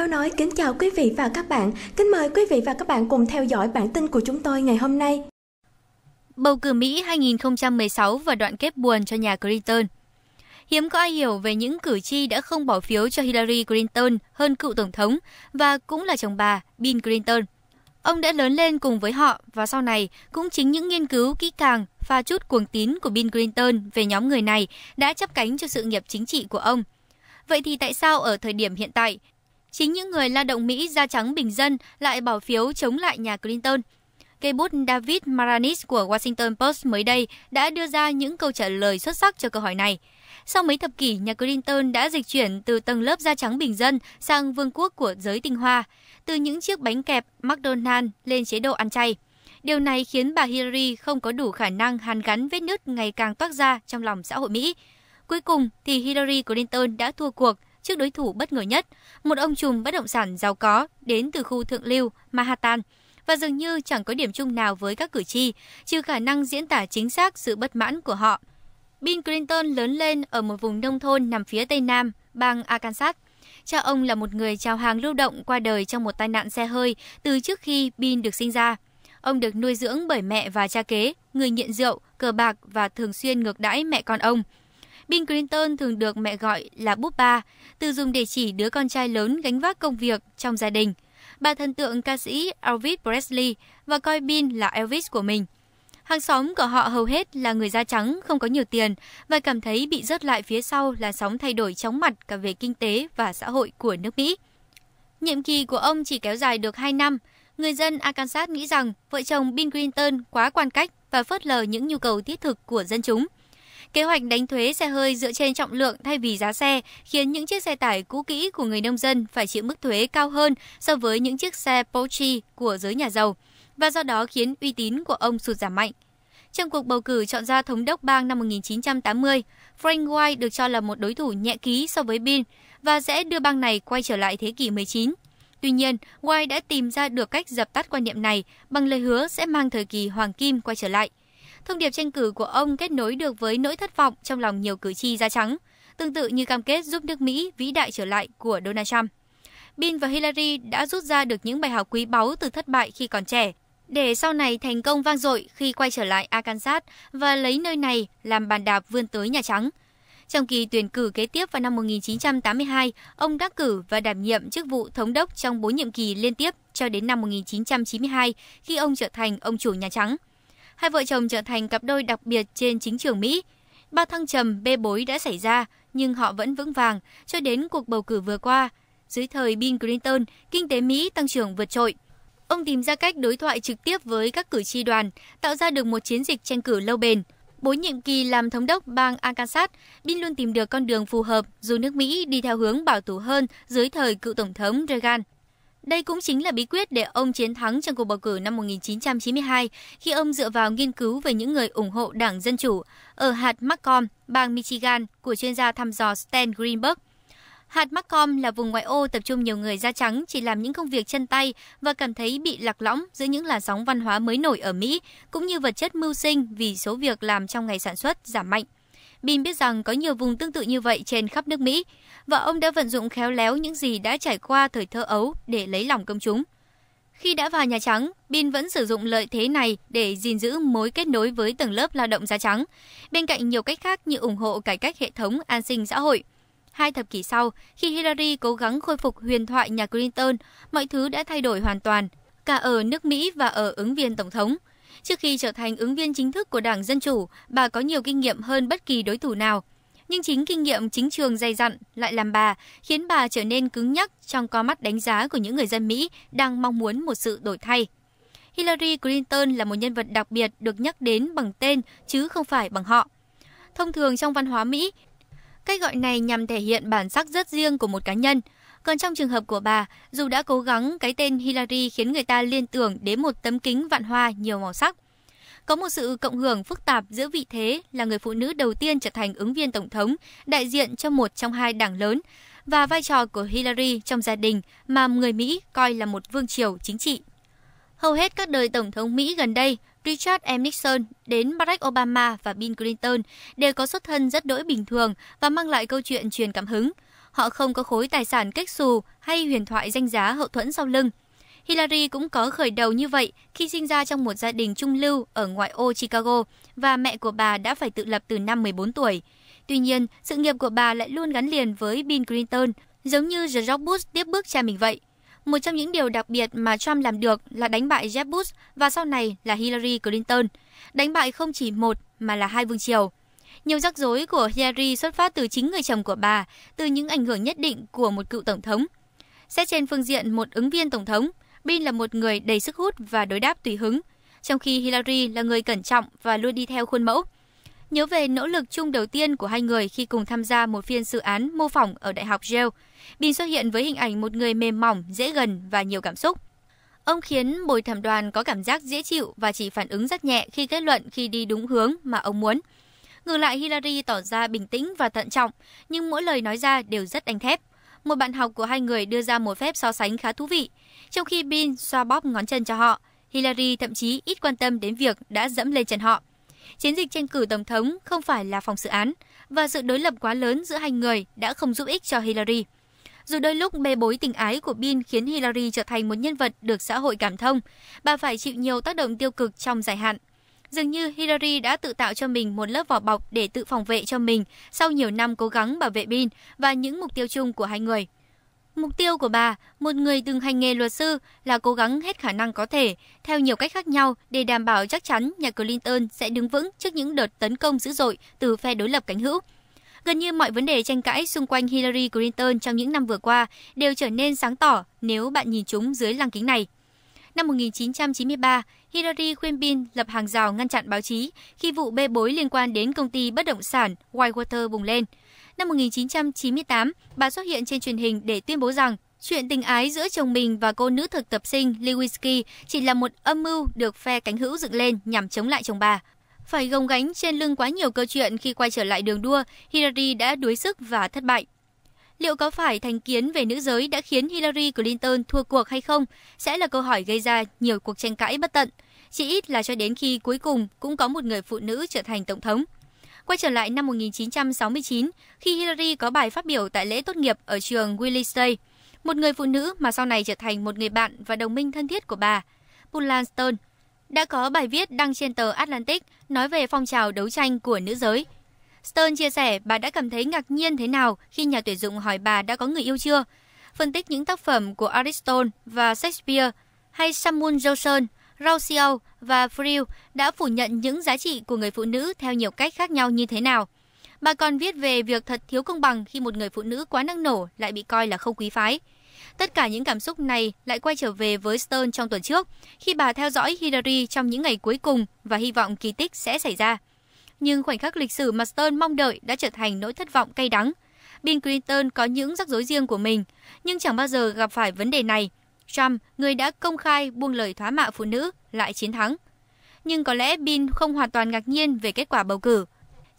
Báo Nói kính chào quý vị và các bạn. Kính mời quý vị và các bạn cùng theo dõi bản tin của chúng tôi ngày hôm nay. Bầu cử Mỹ 2016 và đoạn kết buồn cho nhà Clinton Hiếm có ai hiểu về những cử tri đã không bỏ phiếu cho Hillary Clinton hơn cựu tổng thống và cũng là chồng bà Bill Clinton. Ông đã lớn lên cùng với họ và sau này cũng chính những nghiên cứu kỹ càng pha chút cuồng tín của Bill Clinton về nhóm người này đã chấp cánh cho sự nghiệp chính trị của ông. Vậy thì tại sao ở thời điểm hiện tại, Chính những người lao động Mỹ da trắng bình dân lại bỏ phiếu chống lại nhà Clinton. Cây bút David Maranis của Washington Post mới đây đã đưa ra những câu trả lời xuất sắc cho câu hỏi này. Sau mấy thập kỷ, nhà Clinton đã dịch chuyển từ tầng lớp da trắng bình dân sang vương quốc của giới tinh hoa, từ những chiếc bánh kẹp McDonald lên chế độ ăn chay. Điều này khiến bà Hillary không có đủ khả năng hàn gắn vết nứt ngày càng toát ra trong lòng xã hội Mỹ. Cuối cùng thì Hillary Clinton đã thua cuộc trước đối thủ bất ngờ nhất, một ông trùm bất động sản giàu có đến từ khu thượng lưu Manhattan và dường như chẳng có điểm chung nào với các cử tri, trừ khả năng diễn tả chính xác sự bất mãn của họ. Bill Clinton lớn lên ở một vùng nông thôn nằm phía tây nam, bang Arkansas. Cha ông là một người chào hàng lưu động qua đời trong một tai nạn xe hơi từ trước khi Bill được sinh ra. Ông được nuôi dưỡng bởi mẹ và cha kế, người nghiện rượu, cờ bạc và thường xuyên ngược đãi mẹ con ông, Bill Clinton thường được mẹ gọi là búp ba, từ dùng để chỉ đứa con trai lớn gánh vác công việc trong gia đình. Bà thần tượng ca sĩ Elvis Presley và coi Bill là Elvis của mình. Hàng xóm của họ hầu hết là người da trắng, không có nhiều tiền và cảm thấy bị rớt lại phía sau là sóng thay đổi chóng mặt cả về kinh tế và xã hội của nước Mỹ. Nhiệm kỳ của ông chỉ kéo dài được 2 năm. Người dân Arkansas nghĩ rằng vợ chồng Bill Clinton quá quan cách và phớt lờ những nhu cầu thiết thực của dân chúng – Kế hoạch đánh thuế xe hơi dựa trên trọng lượng thay vì giá xe khiến những chiếc xe tải cũ kỹ của người nông dân phải chịu mức thuế cao hơn so với những chiếc xe Porsche của giới nhà giàu và do đó khiến uy tín của ông sụt giảm mạnh. Trong cuộc bầu cử chọn ra thống đốc bang năm 1980, Frank White được cho là một đối thủ nhẹ ký so với Bill và sẽ đưa bang này quay trở lại thế kỷ 19. Tuy nhiên, White đã tìm ra được cách dập tắt quan niệm này bằng lời hứa sẽ mang thời kỳ hoàng kim quay trở lại thông điệp tranh cử của ông kết nối được với nỗi thất vọng trong lòng nhiều cử tri da trắng, tương tự như cam kết giúp nước Mỹ vĩ đại trở lại của Donald Trump. Bill và Hillary đã rút ra được những bài học quý báu từ thất bại khi còn trẻ, để sau này thành công vang dội khi quay trở lại Arkansas và lấy nơi này làm bàn đạp vươn tới Nhà Trắng. Trong kỳ tuyển cử kế tiếp vào năm 1982, ông đắc cử và đảm nhiệm chức vụ thống đốc trong bốn nhiệm kỳ liên tiếp cho đến năm 1992 khi ông trở thành ông chủ Nhà Trắng hai vợ chồng trở thành cặp đôi đặc biệt trên chính trường Mỹ. Ba thăng trầm bê bối đã xảy ra, nhưng họ vẫn vững vàng cho đến cuộc bầu cử vừa qua. Dưới thời Bill Clinton, kinh tế Mỹ tăng trưởng vượt trội. Ông tìm ra cách đối thoại trực tiếp với các cử tri đoàn, tạo ra được một chiến dịch tranh cử lâu bền. Bốn nhiệm kỳ làm thống đốc bang Arkansas, Bill luôn tìm được con đường phù hợp dù nước Mỹ đi theo hướng bảo thủ hơn dưới thời cựu Tổng thống Reagan. Đây cũng chính là bí quyết để ông chiến thắng trong cuộc bầu cử năm 1992 khi ông dựa vào nghiên cứu về những người ủng hộ Đảng Dân Chủ ở hạt Macomb, bang Michigan của chuyên gia thăm dò Stan Greenberg. Hạt Macomb là vùng ngoại ô tập trung nhiều người da trắng chỉ làm những công việc chân tay và cảm thấy bị lạc lõng giữa những làn sóng văn hóa mới nổi ở Mỹ, cũng như vật chất mưu sinh vì số việc làm trong ngày sản xuất giảm mạnh. Bin biết rằng có nhiều vùng tương tự như vậy trên khắp nước Mỹ, và ông đã vận dụng khéo léo những gì đã trải qua thời thơ ấu để lấy lòng công chúng. Khi đã vào Nhà Trắng, Bin vẫn sử dụng lợi thế này để gìn giữ mối kết nối với tầng lớp lao động da trắng, bên cạnh nhiều cách khác như ủng hộ cải cách hệ thống an sinh xã hội. Hai thập kỷ sau, khi Hillary cố gắng khôi phục huyền thoại nhà Clinton, mọi thứ đã thay đổi hoàn toàn, cả ở nước Mỹ và ở ứng viên tổng thống – Trước khi trở thành ứng viên chính thức của Đảng Dân Chủ, bà có nhiều kinh nghiệm hơn bất kỳ đối thủ nào. Nhưng chính kinh nghiệm chính trường dày dặn lại làm bà, khiến bà trở nên cứng nhắc trong con mắt đánh giá của những người dân Mỹ đang mong muốn một sự đổi thay. Hillary Clinton là một nhân vật đặc biệt được nhắc đến bằng tên chứ không phải bằng họ. Thông thường trong văn hóa Mỹ, cách gọi này nhằm thể hiện bản sắc rất riêng của một cá nhân – còn trong trường hợp của bà, dù đã cố gắng, cái tên Hillary khiến người ta liên tưởng đến một tấm kính vạn hoa nhiều màu sắc. Có một sự cộng hưởng phức tạp giữa vị thế là người phụ nữ đầu tiên trở thành ứng viên tổng thống, đại diện cho một trong hai đảng lớn, và vai trò của Hillary trong gia đình mà người Mỹ coi là một vương triều chính trị. Hầu hết các đời tổng thống Mỹ gần đây, Richard M. Nixon đến Barack Obama và Bill Clinton đều có xuất thân rất đỗi bình thường và mang lại câu chuyện truyền cảm hứng – họ không có khối tài sản cách xù hay huyền thoại danh giá hậu thuẫn sau lưng. Hillary cũng có khởi đầu như vậy khi sinh ra trong một gia đình trung lưu ở ngoại ô Chicago và mẹ của bà đã phải tự lập từ năm 14 tuổi. Tuy nhiên, sự nghiệp của bà lại luôn gắn liền với Bill Clinton, giống như George Bush tiếp bước cha mình vậy. Một trong những điều đặc biệt mà Trump làm được là đánh bại Jeb Bush và sau này là Hillary Clinton. Đánh bại không chỉ một mà là hai vương triều. Nhiều rắc rối của Hillary xuất phát từ chính người chồng của bà, từ những ảnh hưởng nhất định của một cựu tổng thống. Xét trên phương diện một ứng viên tổng thống, Bill là một người đầy sức hút và đối đáp tùy hứng, trong khi Hillary là người cẩn trọng và luôn đi theo khuôn mẫu. Nhớ về nỗ lực chung đầu tiên của hai người khi cùng tham gia một phiên dự án mô phỏng ở Đại học Yale, Bill xuất hiện với hình ảnh một người mềm mỏng, dễ gần và nhiều cảm xúc. Ông khiến bồi thẩm đoàn có cảm giác dễ chịu và chỉ phản ứng rất nhẹ khi kết luận khi đi đúng hướng mà ông muốn. Ngược lại, Hillary tỏ ra bình tĩnh và thận trọng, nhưng mỗi lời nói ra đều rất đánh thép. Một bạn học của hai người đưa ra một phép so sánh khá thú vị. Trong khi Bill xoa bóp ngón chân cho họ, Hillary thậm chí ít quan tâm đến việc đã dẫm lên chân họ. Chiến dịch tranh cử tổng thống không phải là phòng xử án, và sự đối lập quá lớn giữa hai người đã không giúp ích cho Hillary. Dù đôi lúc bê bối tình ái của Bill khiến Hillary trở thành một nhân vật được xã hội cảm thông, bà phải chịu nhiều tác động tiêu cực trong dài hạn. Dường như Hillary đã tự tạo cho mình một lớp vỏ bọc để tự phòng vệ cho mình sau nhiều năm cố gắng bảo vệ Bin và những mục tiêu chung của hai người. Mục tiêu của bà, một người từng hành nghề luật sư, là cố gắng hết khả năng có thể, theo nhiều cách khác nhau để đảm bảo chắc chắn nhà Clinton sẽ đứng vững trước những đợt tấn công dữ dội từ phe đối lập cánh hữu. Gần như mọi vấn đề tranh cãi xung quanh Hillary Clinton trong những năm vừa qua đều trở nên sáng tỏ nếu bạn nhìn chúng dưới lăng kính này. Năm 1993, Hillary khuyên bin lập hàng rào ngăn chặn báo chí khi vụ bê bối liên quan đến công ty bất động sản Whitewater bùng lên. Năm 1998, bà xuất hiện trên truyền hình để tuyên bố rằng chuyện tình ái giữa chồng mình và cô nữ thực tập sinh Lewinsky chỉ là một âm mưu được phe cánh hữu dựng lên nhằm chống lại chồng bà. Phải gồng gánh trên lưng quá nhiều câu chuyện khi quay trở lại đường đua, Hillary đã đuối sức và thất bại. Liệu có phải thành kiến về nữ giới đã khiến Hillary Clinton thua cuộc hay không sẽ là câu hỏi gây ra nhiều cuộc tranh cãi bất tận, chỉ ít là cho đến khi cuối cùng cũng có một người phụ nữ trở thành tổng thống. Quay trở lại năm 1969, khi Hillary có bài phát biểu tại lễ tốt nghiệp ở trường Willie State, một người phụ nữ mà sau này trở thành một người bạn và đồng minh thân thiết của bà, Pulanston, đã có bài viết đăng trên tờ Atlantic nói về phong trào đấu tranh của nữ giới – Stern chia sẻ bà đã cảm thấy ngạc nhiên thế nào khi nhà tuyển dụng hỏi bà đã có người yêu chưa. Phân tích những tác phẩm của Aristotle và Shakespeare hay Samuel Johnson, Rousseau và Freud đã phủ nhận những giá trị của người phụ nữ theo nhiều cách khác nhau như thế nào. Bà còn viết về việc thật thiếu công bằng khi một người phụ nữ quá năng nổ lại bị coi là không quý phái. Tất cả những cảm xúc này lại quay trở về với Stern trong tuần trước, khi bà theo dõi Hillary trong những ngày cuối cùng và hy vọng kỳ tích sẽ xảy ra nhưng khoảnh khắc lịch sử mà Stern mong đợi đã trở thành nỗi thất vọng cay đắng. Bill Clinton có những rắc rối riêng của mình, nhưng chẳng bao giờ gặp phải vấn đề này. Trump, người đã công khai buông lời thoá mạ phụ nữ, lại chiến thắng. Nhưng có lẽ Bill không hoàn toàn ngạc nhiên về kết quả bầu cử.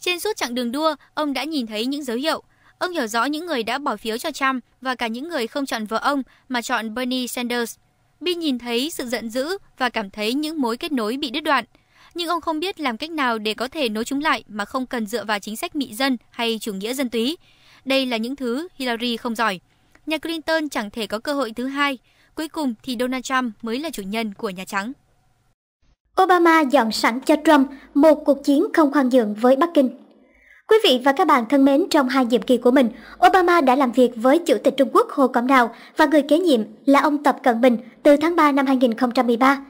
Trên suốt chặng đường đua, ông đã nhìn thấy những dấu hiệu. Ông hiểu rõ những người đã bỏ phiếu cho Trump và cả những người không chọn vợ ông mà chọn Bernie Sanders. Bill nhìn thấy sự giận dữ và cảm thấy những mối kết nối bị đứt đoạn – nhưng ông không biết làm cách nào để có thể nối chúng lại mà không cần dựa vào chính sách mị dân hay chủ nghĩa dân túy. Đây là những thứ Hillary không giỏi. Nhà Clinton chẳng thể có cơ hội thứ hai. Cuối cùng thì Donald Trump mới là chủ nhân của Nhà Trắng. Obama dọn sẵn cho Trump một cuộc chiến không khoan nhượng với Bắc Kinh. Quý vị và các bạn thân mến, trong hai nhiệm kỳ của mình, Obama đã làm việc với Chủ tịch Trung Quốc Hồ Cẩm Đào và người kế nhiệm là ông Tập Cận Bình từ tháng 3 năm 2013.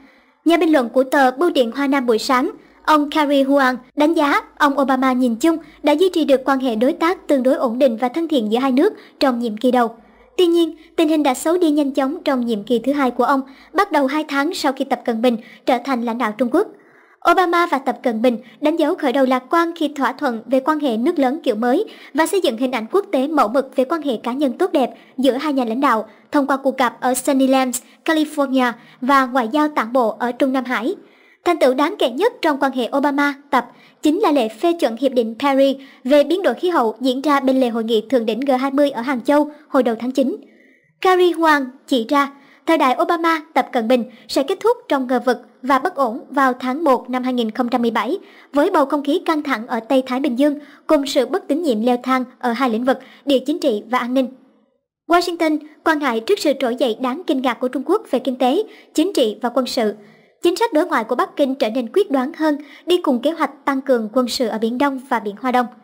Nhà bình luận của tờ Bưu điện Hoa Nam buổi sáng, ông Carrie Huang đánh giá ông Obama nhìn chung đã duy trì được quan hệ đối tác tương đối ổn định và thân thiện giữa hai nước trong nhiệm kỳ đầu. Tuy nhiên, tình hình đã xấu đi nhanh chóng trong nhiệm kỳ thứ hai của ông, bắt đầu hai tháng sau khi Tập Cận Bình trở thành lãnh đạo Trung Quốc – Obama và Tập Cận Bình đánh dấu khởi đầu lạc quan khi thỏa thuận về quan hệ nước lớn kiểu mới và xây dựng hình ảnh quốc tế mẫu mực về quan hệ cá nhân tốt đẹp giữa hai nhà lãnh đạo thông qua cuộc gặp ở Sunnylands, California và ngoại giao tản bộ ở Trung Nam Hải. Thành tựu đáng kể nhất trong quan hệ Obama-Tập chính là lễ phê chuẩn Hiệp định Paris về biến đổi khí hậu diễn ra bên lề hội nghị thượng đỉnh G20 ở Hàng Châu hồi đầu tháng 9. Carrie Huang chỉ ra thời đại Obama Tập Cận Bình sẽ kết thúc trong ngờ vực và bất ổn vào tháng 1 năm 2017 với bầu không khí căng thẳng ở Tây Thái Bình Dương cùng sự bất tín nhiệm leo thang ở hai lĩnh vực địa chính trị và an ninh. Washington quan ngại trước sự trỗi dậy đáng kinh ngạc của Trung Quốc về kinh tế, chính trị và quân sự. Chính sách đối ngoại của Bắc Kinh trở nên quyết đoán hơn, đi cùng kế hoạch tăng cường quân sự ở Biển Đông và Biển Hoa Đông –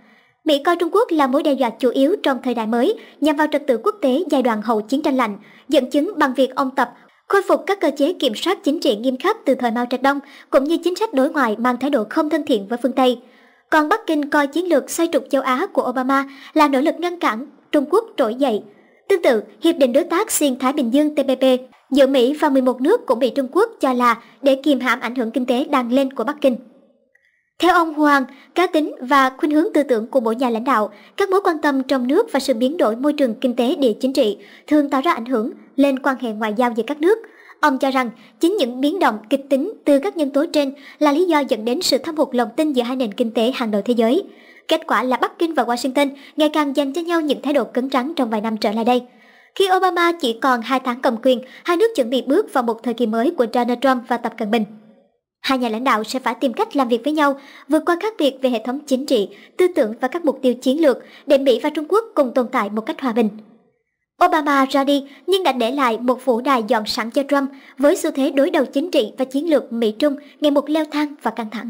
Mỹ coi Trung Quốc là mối đe dọa chủ yếu trong thời đại mới nhằm vào trật tự quốc tế giai đoạn hậu chiến tranh lạnh, dẫn chứng bằng việc ông Tập khôi phục các cơ chế kiểm soát chính trị nghiêm khắc từ thời Mao Trạch Đông cũng như chính sách đối ngoại mang thái độ không thân thiện với phương Tây. Còn Bắc Kinh coi chiến lược xoay trục châu Á của Obama là nỗ lực ngăn cản Trung Quốc trỗi dậy. Tương tự, Hiệp định Đối tác Xuyên Thái Bình Dương TPP giữa Mỹ và 11 nước cũng bị Trung Quốc cho là để kiềm hãm ảnh hưởng kinh tế đang lên của Bắc Kinh. Theo ông Hoàng, cá tính và khuynh hướng tư tưởng của mỗi nhà lãnh đạo, các mối quan tâm trong nước và sự biến đổi môi trường kinh tế địa chính trị thường tạo ra ảnh hưởng lên quan hệ ngoại giao giữa các nước. Ông cho rằng chính những biến động kịch tính từ các nhân tố trên là lý do dẫn đến sự thâm hụt lòng tin giữa hai nền kinh tế hàng đầu thế giới. Kết quả là Bắc Kinh và Washington ngày càng dành cho nhau những thái độ cứng rắn trong vài năm trở lại đây. Khi Obama chỉ còn 2 tháng cầm quyền, hai nước chuẩn bị bước vào một thời kỳ mới của Donald Trump và Tập Cận Bình. Hai nhà lãnh đạo sẽ phải tìm cách làm việc với nhau, vượt qua khác biệt về hệ thống chính trị, tư tưởng và các mục tiêu chiến lược để Mỹ và Trung Quốc cùng tồn tại một cách hòa bình. Obama ra đi nhưng đã để lại một vũ đài dọn sẵn cho Trump với xu thế đối đầu chính trị và chiến lược Mỹ-Trung ngày một leo thang và căng thẳng.